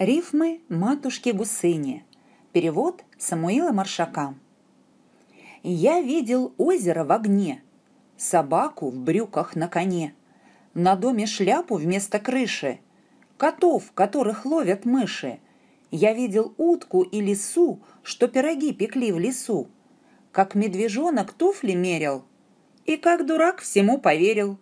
Рифмы матушки Гусыни. Перевод Самуила Маршака. Я видел озеро в огне, собаку в брюках на коне, на доме шляпу вместо крыши, котов, которых ловят мыши. Я видел утку и лису, что пироги пекли в лесу, как медвежонок туфли мерил и как дурак всему поверил.